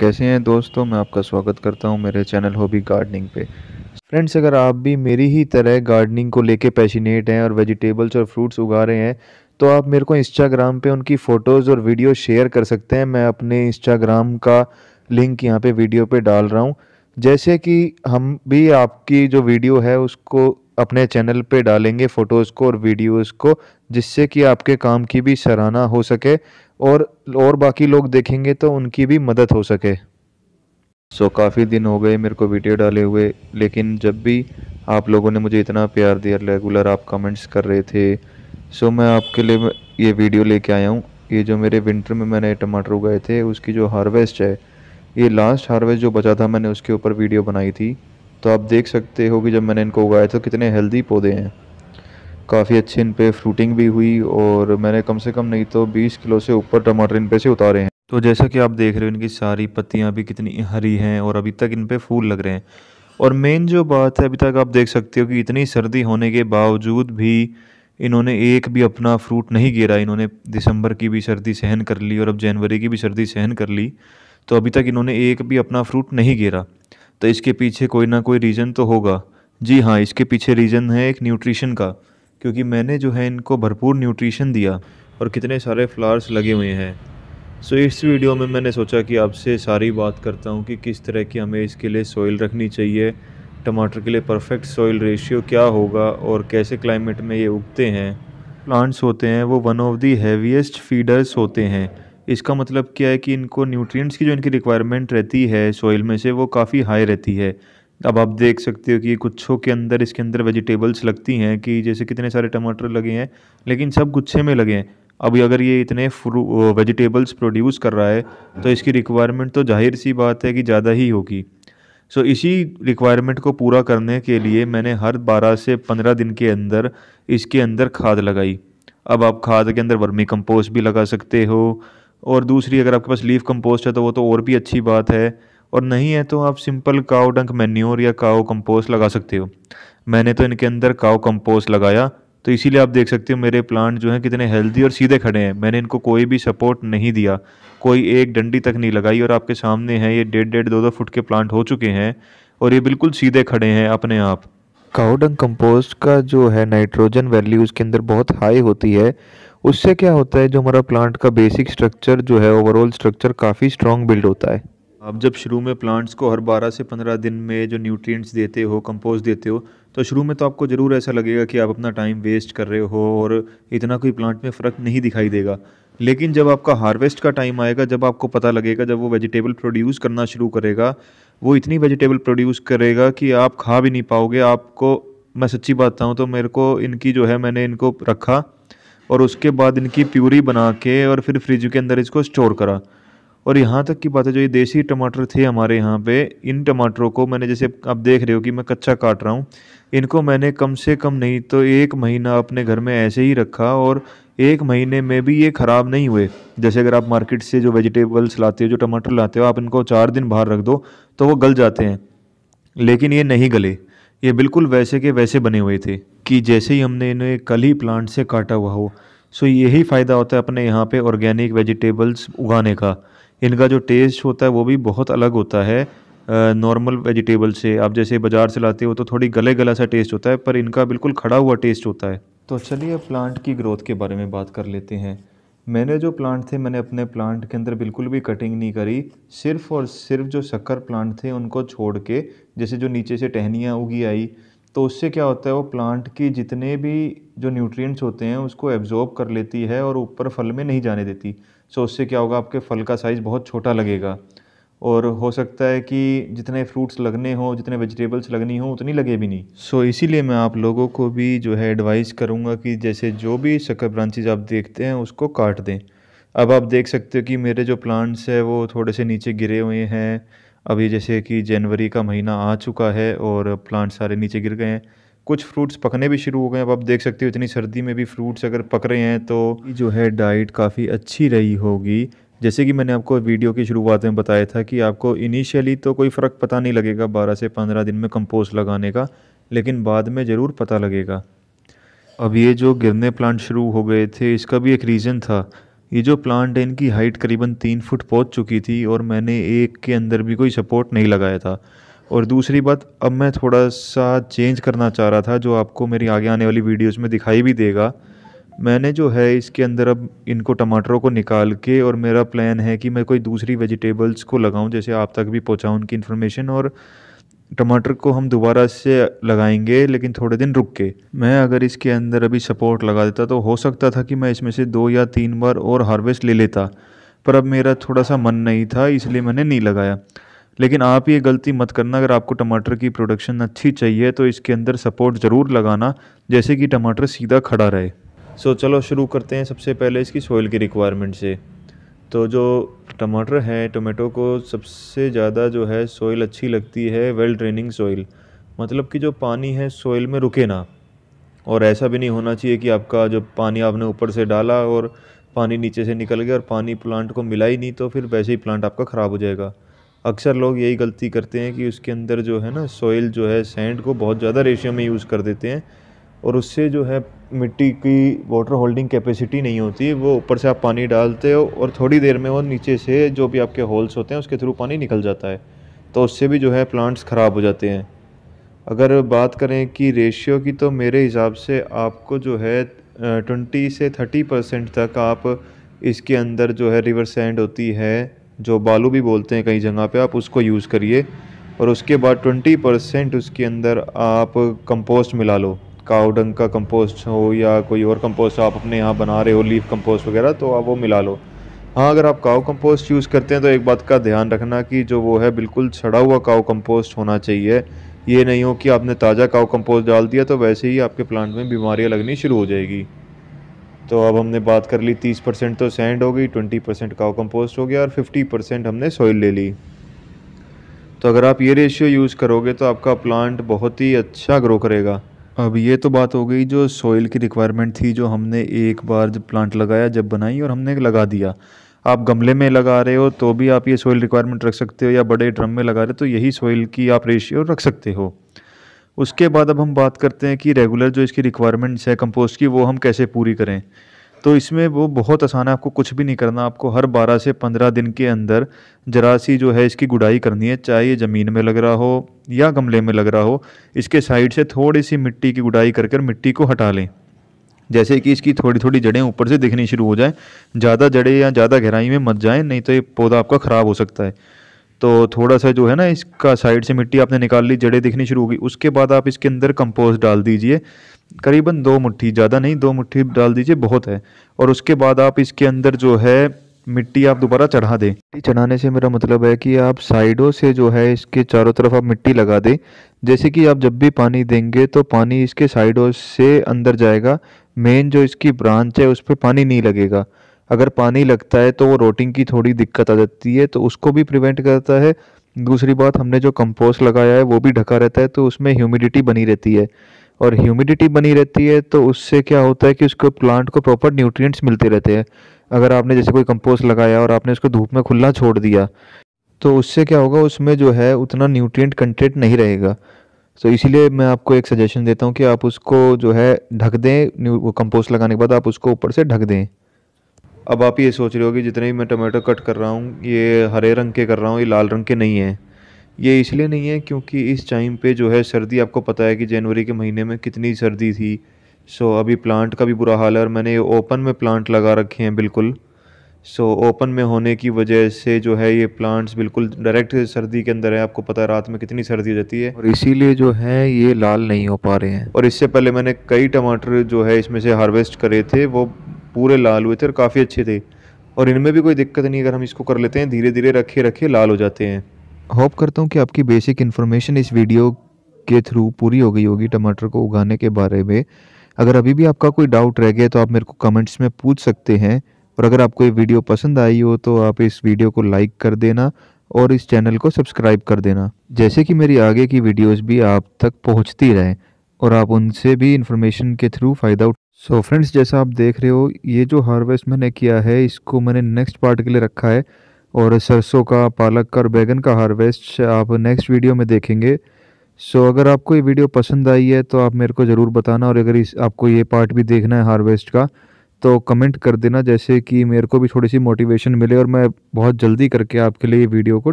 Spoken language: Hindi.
कैसे हैं दोस्तों मैं आपका स्वागत करता हूं मेरे चैनल हॉबी गार्डनिंग पे फ्रेंड्स अगर आप भी मेरी ही तरह गार्डनिंग को लेके पैशनेट हैं और वेजिटेबल्स और फ्रूट्स उगा रहे हैं तो आप मेरे को इंस्टाग्राम पे उनकी फ़ोटोज़ और वीडियो शेयर कर सकते हैं मैं अपने इंस्टाग्राम का लिंक यहाँ पर वीडियो पर डाल रहा हूँ जैसे कि हम भी आपकी जो वीडियो है उसको अपने चैनल पे डालेंगे फ़ोटोज़ को और वीडियोज़ को जिससे कि आपके काम की भी सराहना हो सके और और बाकी लोग देखेंगे तो उनकी भी मदद हो सके सो so, काफ़ी दिन हो गए मेरे को वीडियो डाले हुए लेकिन जब भी आप लोगों ने मुझे इतना प्यार दिया रेगुलर आप कमेंट्स कर रहे थे सो so, मैं आपके लिए ये वीडियो लेके आया हूँ ये जो मेरे विंटर में मैंने टमाटर उगाए थे उसकी जो हार्वेस्ट है ये लास्ट हार्वेस्ट जो बचा था मैंने उसके ऊपर वीडियो बनाई थी तो आप देख सकते हो कि जब मैंने इनको उगाया तो कितने हेल्दी पौधे हैं काफ़ी अच्छे इन पर फ्रूटिंग भी हुई और मैंने कम से कम नहीं तो 20 किलो से ऊपर टमाटर इन पे से उतारे हैं तो जैसा कि आप देख रहे हो इनकी सारी पत्तियाँ भी कितनी हरी हैं और अभी तक इन पर फूल लग रहे हैं और मेन जो बात है अभी तक आप देख सकते हो कि इतनी सर्दी होने के बावजूद भी इन्होंने एक भी अपना फ्रूट नहीं गिरा इन्होंने दिसंबर की भी सर्दी सहन कर ली और अब जनवरी की भी सर्दी सहन कर ली तो अभी तक इन्होंने एक भी अपना फ्रूट नहीं गिरा तो इसके पीछे कोई ना कोई रीज़न तो होगा जी हाँ इसके पीछे रीज़न है एक न्यूट्रिशन का क्योंकि मैंने जो है इनको भरपूर न्यूट्रिशन दिया और कितने सारे फ्लावर्स लगे हुए हैं सो so, इस वीडियो में मैंने सोचा कि आपसे सारी बात करता हूँ कि किस तरह की हमें इसके लिए सॉइल रखनी चाहिए टमाटर के लिए परफेक्ट सॉइल रेशियो क्या होगा और कैसे क्लाइमेट में ये उगते हैं प्लांट्स होते हैं वो one of the heaviest feeders होते हैं इसका मतलब क्या है कि इनको न्यूट्रिएंट्स की जो इनकी रिक्वायरमेंट रहती है सॉइल में से वो काफ़ी हाई रहती है अब आप देख सकते हो कि गुच्छों के अंदर इसके अंदर वेजिटेबल्स लगती हैं कि जैसे कितने सारे टमाटर लगे हैं लेकिन सब गुच्छे में लगे हैं अभी अगर ये इतने फ्रू वेजिटेबल्स प्रोड्यूस कर रहा है तो इसकी रिक्वायरमेंट तो जाहिर सी बात है कि ज़्यादा ही होगी सो so, इसी रिक्वायरमेंट को पूरा करने के लिए मैंने हर 12 से 15 दिन के अंदर इसके अंदर खाद लगाई अब आप खाद के अंदर वर्मी कंपोस्ट भी लगा सकते हो और दूसरी अगर आपके पास लीफ कंपोस्ट है तो वो तो और भी अच्छी बात है और नहीं है तो आप सिंपल काओ डंक मैन्योर या काओ कंपोस्ट लगा सकते हो मैंने तो इनके अंदर काओ कंपोस्ट लगाया तो इसीलिए आप देख सकते हो मेरे प्लांट जो हैं कितने हेल्दी और सीधे खड़े हैं मैंने इनको कोई भी सपोर्ट नहीं दिया कोई एक डंडी तक नहीं लगाई और आपके सामने हैं ये डेढ़ डेढ़ दो दो फुट के प्लांट हो चुके हैं और ये बिल्कुल सीधे खड़े हैं अपने आप काउडंग कंपोस्ट का जो है नाइट्रोजन वैल्यू उसके अंदर बहुत हाई होती है उससे क्या होता है जो हमारा प्लांट का बेसिक स्ट्रक्चर जो है ओवरऑल स्ट्रक्चर काफ़ी स्ट्रॉन्ग बिल्ड होता है आप जब शुरू में प्लांट्स को हर 12 से 15 दिन में जो न्यूट्रिएंट्स देते हो कंपोज देते हो तो शुरू में तो आपको ज़रूर ऐसा लगेगा कि आप अपना टाइम वेस्ट कर रहे हो और इतना कोई प्लांट में फ़र्क नहीं दिखाई देगा लेकिन जब आपका हार्वेस्ट का टाइम आएगा जब आपको पता लगेगा जब वो वेजिटेबल प्रोड्यूस करना शुरू करेगा वो इतनी वेजिटेबल प्रोड्यूस करेगा कि आप खा भी नहीं पाओगे आपको मैं सच्ची बात बताऊँ तो मेरे को इनकी जो है मैंने इनको रखा और उसके बाद इनकी प्यूरी बना के और फिर फ्रिज के अंदर इसको स्टोर करा और यहाँ तक की बात है जो ये देसी टमाटर थे हमारे यहाँ पे इन टमाटरों को मैंने जैसे आप देख रहे हो कि मैं कच्चा काट रहा हूँ इनको मैंने कम से कम नहीं तो एक महीना अपने घर में ऐसे ही रखा और एक महीने में भी ये ख़राब नहीं हुए जैसे अगर आप मार्केट से जो वेजिटेबल्स लाते हो जो टमाटर लाते हो आप इनको चार दिन बाहर रख दो तो वो गल जाते हैं लेकिन ये नहीं गले ये बिल्कुल वैसे के वैसे बने हुए थे कि जैसे ही हमने इन्हें कल ही प्लांट से काटा हुआ हो सो यही फ़ायदा होता है अपने यहाँ पे ऑर्गेनिक वेजिटेबल्स उगाने का इनका जो टेस्ट होता है वो भी बहुत अलग होता है नॉर्मल वेजिटेबल से आप जैसे बाज़ार से लाते हो तो थोड़ी गले गला सा टेस्ट होता है पर इनका बिल्कुल खड़ा हुआ टेस्ट होता है तो चलिए प्लांट की ग्रोथ के बारे में बात कर लेते हैं मैंने जो प्लांट थे मैंने अपने प्लांट के अंदर बिल्कुल भी कटिंग नहीं करी सिर्फ़ और सिर्फ जो शक्कर प्लांट थे उनको छोड़ के जैसे जो नीचे से टहनियाँ उगी आई तो उससे क्या होता है वो प्लांट की जितने भी जो न्यूट्रिएंट्स होते हैं उसको एब्जॉर्ब कर लेती है और ऊपर फल में नहीं जाने देती सो उससे क्या होगा आपके फल का साइज़ बहुत छोटा लगेगा और हो सकता है कि जितने फ्रूट्स लगने हों जितने वेजिटेबल्स लगनी हों उतनी लगे भी नहीं सो so, इसीलिए मैं आप लोगों को भी जो है एडवाइस करूँगा कि जैसे जो भी शक्कर ब्रांचेज आप देखते हैं उसको काट दें अब आप देख सकते हो कि मेरे जो प्लांट्स हैं वो थोड़े से नीचे गिरे हुए हैं अभी जैसे कि जनवरी का महीना आ चुका है और प्लांट सारे नीचे गिर गए हैं कुछ फ्रूट्स पकने भी शुरू हो गए अब आप देख सकते हो इतनी सर्दी में भी फ्रूट्स अगर पक रहे हैं तो जो है डाइट काफ़ी अच्छी रही होगी जैसे कि मैंने आपको वीडियो की शुरुआत में बताया था कि आपको इनिशियली तो कोई फ़र्क पता नहीं लगेगा 12 से 15 दिन में कंपोस्ट लगाने का लेकिन बाद में ज़रूर पता लगेगा अब ये जो गिरने प्लांट शुरू हो गए थे इसका भी एक रीज़न था ये जो प्लांट है इनकी हाइट करीबन तीन फुट पहुंच चुकी थी और मैंने एक के अंदर भी कोई सपोर्ट नहीं लगाया था और दूसरी बात अब मैं थोड़ा सा चेंज करना चाह रहा था जो आपको मेरी आगे आने वाली वीडियोस में दिखाई भी देगा मैंने जो है इसके अंदर अब इनको टमाटरों को निकाल के और मेरा प्लान है कि मैं कोई दूसरी वेजिटेबल्स को लगाऊँ जैसे आप तक भी पहुँचाऊँ उनकी इन्फॉर्मेशन और टमाटर को हम दोबारा से लगाएंगे लेकिन थोड़े दिन रुक के मैं अगर इसके अंदर अभी सपोर्ट लगा देता तो हो सकता था कि मैं इसमें से दो या तीन बार और हार्वेस्ट ले लेता पर अब मेरा थोड़ा सा मन नहीं था इसलिए मैंने नहीं लगाया लेकिन आप ये गलती मत करना अगर आपको टमाटर की प्रोडक्शन अच्छी चाहिए तो इसके अंदर सपोर्ट ज़रूर लगाना जैसे कि टमाटर सीधा खड़ा रहे सो so, चलो शुरू करते हैं सबसे पहले इसकी सोइल की रिक्वायरमेंट से तो जो टमाटर हैं टोमेटो को सबसे ज़्यादा जो है सॉइल अच्छी लगती है वेल ड्रेनिंग सॉइल मतलब कि जो पानी है सोइल में रुके ना और ऐसा भी नहीं होना चाहिए कि आपका जो पानी आपने ऊपर से डाला और पानी नीचे से निकल गया और पानी प्लांट को मिला ही नहीं तो फिर वैसे ही प्लांट आपका ख़राब हो जाएगा अक्सर लोग यही गलती करते हैं कि उसके अंदर जो है ना सॉइल जो है सैंड को बहुत ज़्यादा रेशियो में यूज़ कर देते हैं और उससे जो है मिट्टी की वाटर होल्डिंग कैपेसिटी नहीं होती वो ऊपर से आप पानी डालते हो और थोड़ी देर में वो नीचे से जो भी आपके होल्स होते हैं उसके थ्रू पानी निकल जाता है तो उससे भी जो है प्लांट्स ख़राब हो जाते हैं अगर बात करें कि रेशियो की तो मेरे हिसाब से आपको जो है ट्वेंटी से थर्टी परसेंट तक आप इसके अंदर जो है रिवर सैंड होती है जो बालू भी बोलते हैं कई जगह पे आप उसको यूज़ करिए और उसके बाद ट्वेंटी परसेंट उसके अंदर आप कंपोस्ट मिला लो काउडंग का कंपोस्ट हो या कोई और कंपोस्ट आप अपने यहाँ बना रहे हो लीफ कंपोस्ट वगैरह तो आप वो मिला लो हाँ अगर आप काउ कंपोस्ट यूज़ करते हैं तो एक बात का ध्यान रखना कि जो वो है बिल्कुल सड़ा हुआ काओ कंपोस्ट होना चाहिए ये नहीं हो कि आपने ताज़ा काओ कंपोस्ट डाल दिया तो वैसे ही आपके प्लांट में बीमारियाँ लगनी शुरू हो जाएगी तो अब हमने बात कर ली तीस परसेंट तो सेंड हो गई ट्वेंटी परसेंट काओ कंपोस्ट हो गया और फिफ्टी परसेंट हमने सॉइल ले ली तो अगर आप ये रेशियो यूज़ करोगे तो आपका प्लांट बहुत ही अच्छा ग्रो करेगा अब ये तो बात हो गई जो सॉइल की रिक्वायरमेंट थी जो हमने एक बार जब प्लांट लगाया जब बनाई और हमने लगा दिया आप गमले में लगा रहे हो तो भी आप ये सॉइल रिक्वायरमेंट रख सकते हो या बड़े ड्रम में लगा रहे हो तो यही सॉइल की आप रेशियो रख सकते हो उसके बाद अब हम बात करते हैं कि रेगुलर जो इसकी रिक्वायरमेंट्स है कंपोस्ट की वो हम कैसे पूरी करें तो इसमें वो बहुत आसान है आपको कुछ भी नहीं करना आपको हर 12 से 15 दिन के अंदर जरा सी जो है इसकी गुडाई करनी है चाहे ये ज़मीन में लग रहा हो या गमले में लग रहा हो इसके साइड से थोड़ी सी मिट्टी की गुडाई कर कर मिट्टी को हटा लें जैसे कि इसकी थोड़ी थोड़ी जड़ें ऊपर से दिखनी शुरू हो जाएँ ज़्यादा जड़ें या ज़्यादा गहराई में मत जाएँ नहीं तो ये पौधा आपका ख़राब हो सकता है तो थोड़ा सा जो है ना इसका साइड से मिट्टी आपने निकाल ली जड़ें दिखनी शुरू होगी उसके बाद आप इसके अंदर कंपोस्ट डाल दीजिए करीबन दो मुट्ठी ज़्यादा नहीं दो मुट्ठी डाल दीजिए बहुत है और उसके बाद आप इसके अंदर जो है मिट्टी आप दोबारा चढ़ा दें मिट्टी चढ़ाने से मेरा मतलब है कि आप साइडों से जो है इसके चारों तरफ आप मिट्टी लगा दें जैसे कि आप जब भी पानी देंगे तो पानी इसके साइडों से अंदर जाएगा मेन जो इसकी ब्रांच है उस पर पानी नहीं लगेगा अगर पानी लगता है तो वो रोटिंग की थोड़ी दिक्कत आ जाती है तो उसको भी प्रिवेंट करता है दूसरी बात हमने जो कंपोस्ट लगाया है वो भी ढका रहता है तो उसमें ह्यूमिडिटी बनी रहती है और ह्यूमिडिटी बनी रहती है तो उससे क्या होता है कि उसको प्लांट को प्रॉपर न्यूट्रिएंट्स मिलते रहते हैं अगर आपने जैसे कोई कंपोस्ट लगाया और आपने उसको धूप में खुला छोड़ दिया तो उससे क्या होगा उसमें जो है उतना न्यूट्रिएंट कंटेंट नहीं रहेगा तो इसीलिए मैं आपको एक सजेशन देता हूँ कि आप उसको जो है ढक दें कंपोस्ट लगाने के बाद आप उसको ऊपर से ढक दें अब आप ये सोच रहे हो कि जितने भी मैं टमाटर कट कर रहा हूँ ये हरे रंग के कर रहा हूँ ये लाल रंग के नहीं हैं ये इसलिए नहीं है क्योंकि इस टाइम पे जो है सर्दी आपको पता है कि जनवरी के महीने में कितनी सर्दी थी सो अभी प्लांट का भी बुरा हाल है और मैंने ये ओपन में प्लांट लगा रखे हैं बिल्कुल सो ओपन में होने की वजह से जो है ये प्लांट्स बिल्कुल डायरेक्ट सर्दी के अंदर है आपको पता है रात में कितनी सर्दी हो जाती है और इसीलिए जो है ये लाल नहीं हो पा रहे हैं और इससे पहले मैंने कई टमाटर जो है इसमें से हार्वेस्ट करे थे वो पूरे लाल हुए थे और काफ़ी अच्छे थे और इनमें भी कोई दिक्कत नहीं अगर हम इसको कर लेते हैं धीरे धीरे रखे रखे लाल हो जाते हैं होप करता हूँ कि आपकी बेसिक इन्फॉर्मेशन इस वीडियो के थ्रू पूरी हो गई होगी टमाटर को उगाने के बारे में अगर अभी भी आपका कोई डाउट रह गया तो आप मेरे को कमेंट्स में पूछ सकते हैं और अगर आपको ये वीडियो पसंद आई हो तो आप इस वीडियो को लाइक कर देना और इस चैनल को सब्सक्राइब कर देना जैसे कि मेरी आगे की वीडियोस भी आप तक पहुंचती रहें और आप उनसे भी इन्फॉर्मेशन के थ्रू फ़ायदा सो so फ्रेंड्स जैसा आप देख रहे हो ये जो हार्वेस्ट मैंने किया है इसको मैंने नेक्स्ट पार्ट के लिए रखा है और सरसों का पालक का और बैगन का हार्वेस्ट आप नेक्स्ट वीडियो में देखेंगे सो so, अगर आपको ये वीडियो पसंद आई है तो आप मेरे को ज़रूर बताना और अगर इस आपको ये पार्ट भी देखना है हार्वेस्ट का तो कमेंट कर देना जैसे कि मेरे को भी थोड़ी सी मोटिवेशन मिले और मैं बहुत जल्दी करके आपके लिए ये वीडियो को